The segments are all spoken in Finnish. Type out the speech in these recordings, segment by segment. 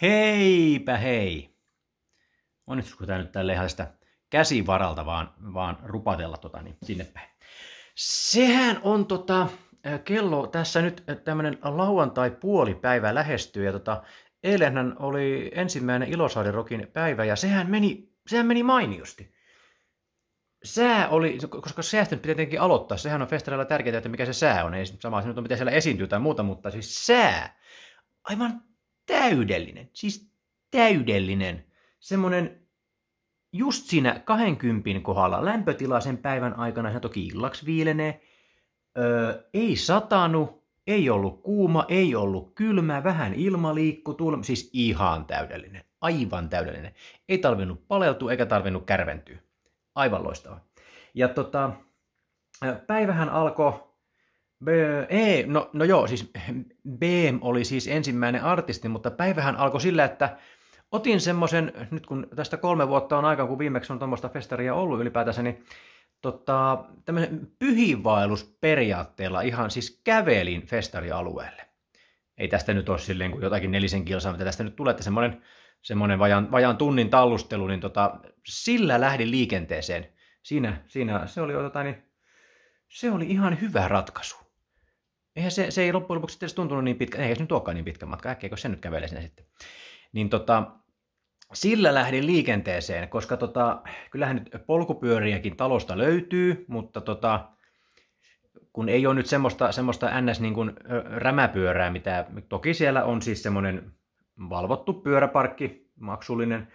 Heipä hei! Onnistuisiko tämä nyt tälle ihan sitä käsivaralta vaan, vaan rupatella tota, niin sinne päin. Sehän on tota, kello tässä nyt tämmöinen lauantai päivä lähestyy ja tota, eilenhän oli ensimmäinen Ilosaarirokin päivä ja sehän meni, sehän meni mainiosti. Sää oli, koska säästä nyt pitää tietenkin aloittaa, sehän on festareilla tärkeää, että mikä se sää on, ei sama se nyt on, mitä siellä esiintyy tai muuta, mutta siis sää, aivan täydellinen, siis täydellinen, semmoinen just siinä 20 kohdalla lämpötila sen päivän aikana, se toki illaksi viilenee, öö, ei satanut, ei ollut kuuma, ei ollut kylmä, vähän ilma liikku, tuulma, siis ihan täydellinen, aivan täydellinen. Ei tarvinnut paleltua eikä tarvinnut kärventyä. Aivan loistava. Ja tota, päivähän alkoi ei, no, no joo, siis Beem oli siis ensimmäinen artisti, mutta päivähän alkoi sillä, että otin semmoisen, nyt kun tästä kolme vuotta on aikaa, kun viimeksi on tuommoista festaria ollut ylipäätänsä, niin tota, tämmöisen pyhiinvaellusperiaatteella ihan siis kävelin festarialueelle. Ei tästä nyt ole silleen kuin jotakin nelisen kilsaa, mitä tästä nyt tulee, että semmoinen, semmoinen vajaan, vajaan, tunnin tallustelu, niin tota, sillä lähdin liikenteeseen. Siinä, siinä se oli jotain, niin se oli ihan hyvä ratkaisu. Eihän se, se ei loppujen lopuksi edes tuntunut niin pitkä, eikä se nyt olekaan niin pitkä matka, kun se nyt kävelee sinne sitten. Niin tota, sillä lähdin liikenteeseen, koska tota, kyllähän nyt polkupyöriäkin talosta löytyy, mutta tota, kun ei ole nyt semmoista, semmoista ns. Niin kuin rämäpyörää, mitä toki siellä on siis semmoinen valvottu pyöräparkki, maksullinen,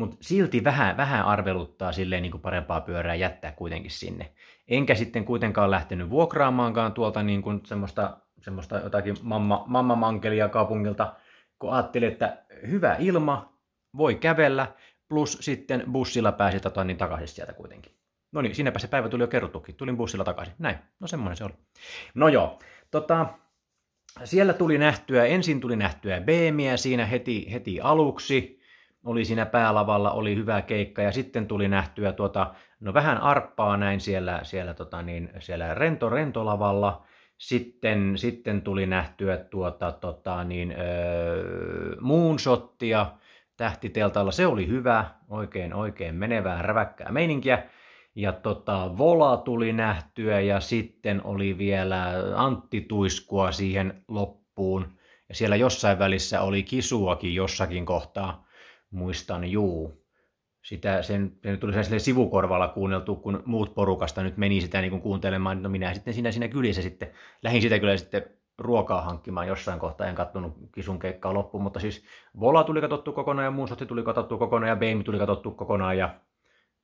mutta silti vähän, vähän arveluttaa silleen niin kuin parempaa pyörää jättää kuitenkin sinne. Enkä sitten kuitenkaan lähtenyt vuokraamaankaan tuolta niin kuin semmoista, semmoista jotakin mamma, mammamankelia kaupungilta, kun ajattelin, että hyvä ilma, voi kävellä, plus sitten bussilla pääsi tota, niin takaisin sieltä kuitenkin. No niin, siinäpä se päivä tuli jo kerrottukin. Tulin bussilla takaisin. Näin. No semmoinen se oli. No joo. Tota, siellä tuli nähtyä, ensin tuli nähtyä BMiä siinä heti, heti aluksi oli siinä päälavalla, oli hyvä keikka ja sitten tuli nähtyä tuota, no vähän arppaa näin siellä, siellä, tota niin, siellä rento, rentolavalla. Sitten, sitten tuli nähtyä tuota, tota niin, öö, moonshottia tähtiteltalla. Se oli hyvä, oikein oikein menevää, räväkkää meininkiä. Ja tota, Vola tuli nähtyä ja sitten oli vielä Antti Tuiskua siihen loppuun. Ja siellä jossain välissä oli kisuakin jossakin kohtaa muistan, juu. Sitä, sen, sen tuli sille sivukorvalla kuunneltu, kun muut porukasta nyt meni sitä niin kuin kuuntelemaan, no minä sitten siinä, siinä kylissä sitten, lähin sitä kyllä sitten ruokaa hankkimaan jossain kohtaa, en kattonut kisun keikkaa loppuun, mutta siis Vola tuli katsottu kokonaan ja Moonsotti tuli katsottu kokonaan ja Beimi tuli katsottu kokonaan ja,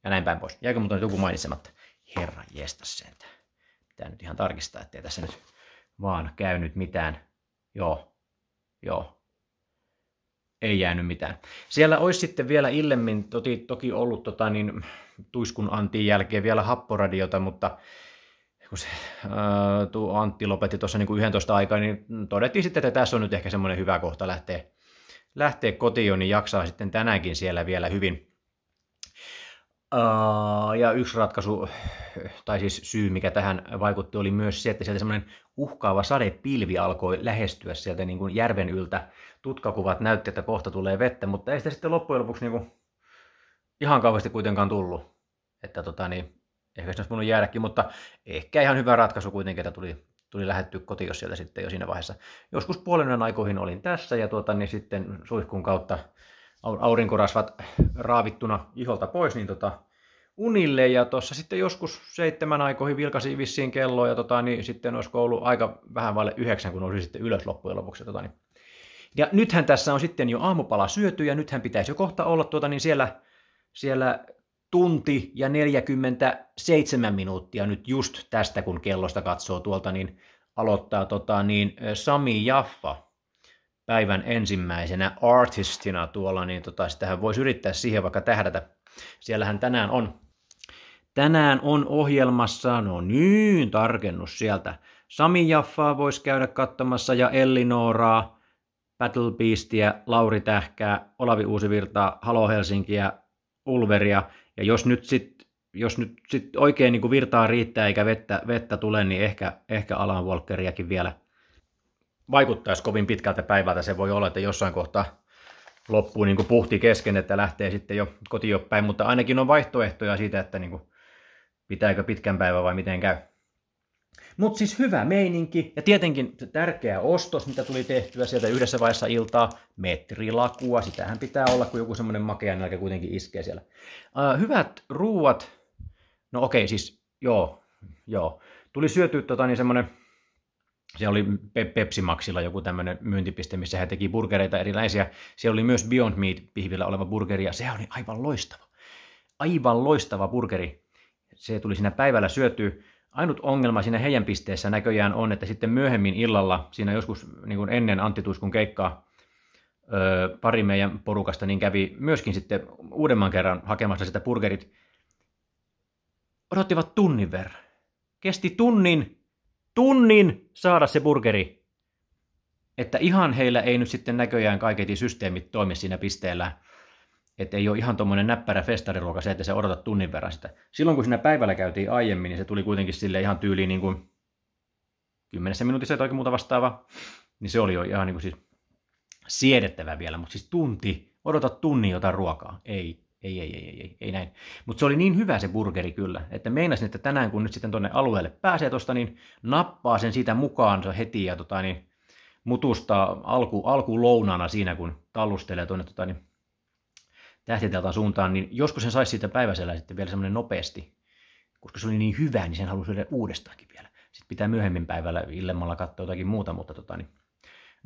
ja näin päin pois. Jäikö muuten joku mainitsematta? Herra jestas sentään. Pitää nyt ihan tarkistaa, ettei tässä nyt vaan käynyt mitään. Joo, joo, ei jäänyt mitään. Siellä olisi sitten vielä illemmin toki, toki ollut tota, niin, Tuiskun Antin jälkeen vielä happoradiota, mutta kun se, ää, äh, Antti lopetti tuossa niin kuin 11 aikaa, niin todettiin sitten, että tässä on nyt ehkä semmoinen hyvä kohta lähteä, lähteä kotiin, niin jaksaa sitten tänäänkin siellä vielä hyvin ja yksi ratkaisu, tai siis syy, mikä tähän vaikutti, oli myös se, että sieltä semmoinen uhkaava sadepilvi alkoi lähestyä sieltä niin kuin järven yltä. Tutkakuvat näytti, että kohta tulee vettä, mutta ei sitä sitten loppujen lopuksi niin kuin ihan kauheasti kuitenkaan tullut. Että tota niin, ehkä se olisi voinut jäädäkin, mutta ehkä ihan hyvä ratkaisu kuitenkin, että tuli, tuli lähettyä kotiin sieltä sitten jo siinä vaiheessa. Joskus puolen aikoihin olin tässä ja tuota, niin sitten suihkun kautta aurinkorasvat raavittuna iholta pois, niin tota, unille ja tuossa sitten joskus seitsemän aikoihin vilkasi vissiin kelloa ja tota, niin sitten olisiko ollut aika vähän vaille yhdeksän, kun olisi sitten ylös loppujen lopuksi. Tota, niin. Ja nythän tässä on sitten jo aamupala syöty ja nythän pitäisi jo kohta olla tuota, niin siellä, siellä tunti ja 47 minuuttia nyt just tästä, kun kellosta katsoo tuolta, niin aloittaa tota, niin Sami Jaffa, päivän ensimmäisenä artistina tuolla, niin tota, sitähän voisi yrittää siihen vaikka tähdätä. Siellähän tänään on, tänään on ohjelmassa, no niin, tarkennus sieltä. Sami Jaffaa voisi käydä katsomassa ja Nooraa, Battle Beastia, Lauri Tähkää, Olavi Uusivirtaa, Halo Helsinkiä, Ulveria. Ja jos nyt sitten jos nyt sit oikein niin kuin virtaa riittää eikä vettä, vettä tule, niin ehkä, ehkä Alan Walkeriakin vielä – vaikuttaisi kovin pitkältä päivältä. Se voi olla, että jossain kohtaa loppuu niin kuin puhti kesken, että lähtee sitten jo kotiin päin, mutta ainakin on vaihtoehtoja siitä, että niin kuin pitääkö pitkän päivän vai miten käy. Mutta siis hyvä meininki ja tietenkin se tärkeä ostos, mitä tuli tehtyä sieltä yhdessä vaiheessa iltaa, metrilakua, sitähän pitää olla, kun joku semmoinen makea nälkä kuitenkin iskee siellä. Uh, hyvät ruuat, no okei okay, siis joo, joo. Tuli syötyä tota, niin semmoinen se oli Pepsi Maxilla joku tämmöinen myyntipiste, missä he teki burgereita erilaisia. Siellä oli myös Beyond Meat-pihvillä oleva burgeri, ja se oli aivan loistava. Aivan loistava burgeri. Se tuli siinä päivällä syötyä. Ainut ongelma siinä heidän pisteessä näköjään on, että sitten myöhemmin illalla, siinä joskus niin kuin ennen Antti Tuiskun keikkaa, pari meidän porukasta, niin kävi myöskin sitten uudemman kerran hakemassa sitä burgerit. Odottivat tunnin verran. Kesti tunnin, tunnin saada se burgeri. Että ihan heillä ei nyt sitten näköjään kaiketi systeemit toimi siinä pisteellä. Että ei ole ihan tuommoinen näppärä festariruoka se, että se odotat tunnin verran sitä. Silloin kun siinä päivällä käytiin aiemmin, niin se tuli kuitenkin sille ihan tyyliin niin kuin kymmenessä minuutissa tai muuta vastaava. Niin se oli jo ihan niin kuin siis siedettävä vielä, mutta siis tunti, odota tunnin jotain ruokaa. Ei ei, ei, ei, ei, ei ei, näin. Mutta se oli niin hyvä se burgeri kyllä, että meinasin, että tänään kun nyt sitten tuonne alueelle pääsee tuosta, niin nappaa sen siitä mukaansa heti ja tota, niin, mutusta alku, alkulounana siinä, kun tallustelee tuonne tota, niin, tähtiteltaan suuntaan, niin joskus sen saisi siitä päiväisellä sitten vielä semmoinen nopeasti, koska se oli niin hyvä, niin sen halusi syödä uudestaankin vielä. Sitten pitää myöhemmin päivällä illemmalla katsoa jotakin muuta, mutta tota, niin,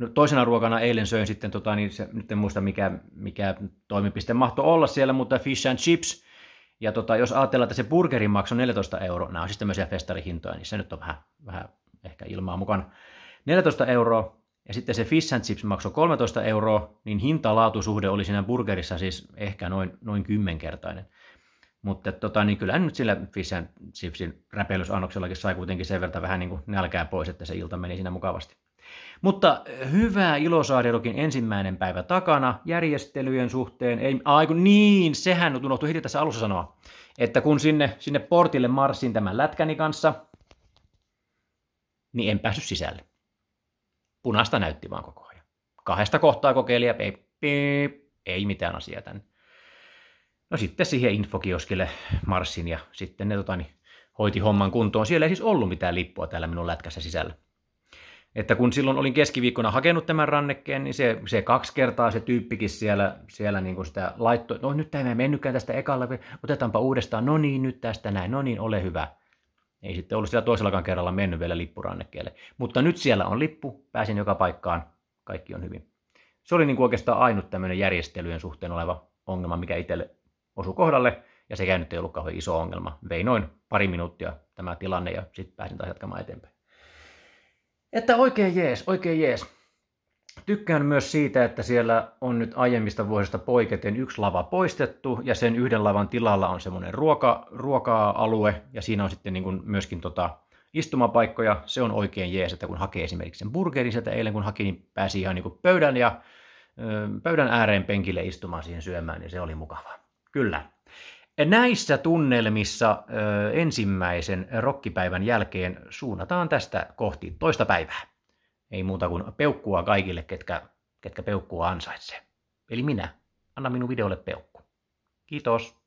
No, toisena ruokana eilen söin sitten, tota, niin se, nyt en muista mikä, mikä toimipiste mahtoi olla siellä, mutta fish and chips. Ja tota, jos ajatellaan, että se burgeri maksoi 14 euroa, nämä on siis tämmöisiä festarihintoja, niin se nyt on vähän, vähän ehkä ilmaa mukana. 14 euroa, ja sitten se fish and chips maksoi 13 euroa, niin hinta-laatusuhde oli siinä burgerissa siis ehkä noin, noin kymmenkertainen. Mutta tota, niin kyllä nyt sillä fish and chipsin räpeilysannoksellakin sai kuitenkin sen verran vähän niin kuin nälkää pois, että se ilta meni siinä mukavasti. Mutta eh, hyvää Ilosaarirockin ensimmäinen päivä takana järjestelyjen suhteen. Ei, aiku niin, sehän on unohtu heti tässä alussa sanoa, että kun sinne, sinne portille marssin tämän lätkäni kanssa, niin en päässyt sisälle. Punasta näytti vaan koko ajan. Kahdesta kohtaa kokeilija, ei, ei, ei mitään asiaa tänne. No sitten siihen infokioskille marssin ja sitten ne tota, niin, hoiti homman kuntoon. Siellä ei siis ollut mitään lippua täällä minun lätkässä sisällä. Että kun silloin olin keskiviikkona hakenut tämän rannekkeen, niin se, se kaksi kertaa se tyyppikin siellä, siellä niin kuin sitä laittoi, no nyt tämä ei mennytkään tästä ekalla, otetaanpa uudestaan, no niin nyt tästä näin, no niin ole hyvä. Ei sitten ollut siellä toisellakaan kerralla mennyt vielä lippurannekkeelle. Mutta nyt siellä on lippu, pääsin joka paikkaan, kaikki on hyvin. Se oli niin kuin oikeastaan ainut tämmöinen järjestelyjen suhteen oleva ongelma, mikä itselle osui kohdalle, ja sekään nyt ei ollut kauhean iso ongelma. Vei noin pari minuuttia tämä tilanne, ja sitten pääsin taas jatkamaan eteenpäin. Että oikein jees, oikein jees. Tykkään myös siitä, että siellä on nyt aiemmista vuosista poiketen yksi lava poistettu ja sen yhden lavan tilalla on semmoinen ruoka, ruoka-alue ja siinä on sitten niin kuin myöskin tota istumapaikkoja. Se on oikein jees, että kun hakee esimerkiksi sen burgerin sieltä eilen kun haki, niin pääsi ihan niin kuin pöydän ja pöydän ääreen penkille istumaan siihen syömään, niin se oli mukavaa. Kyllä. Näissä tunnelmissa ö, ensimmäisen rokkipäivän jälkeen suunnataan tästä kohti toista päivää. Ei muuta kuin peukkua kaikille, ketkä, ketkä peukkua ansaitsee. Eli minä, anna minun videolle peukku. Kiitos.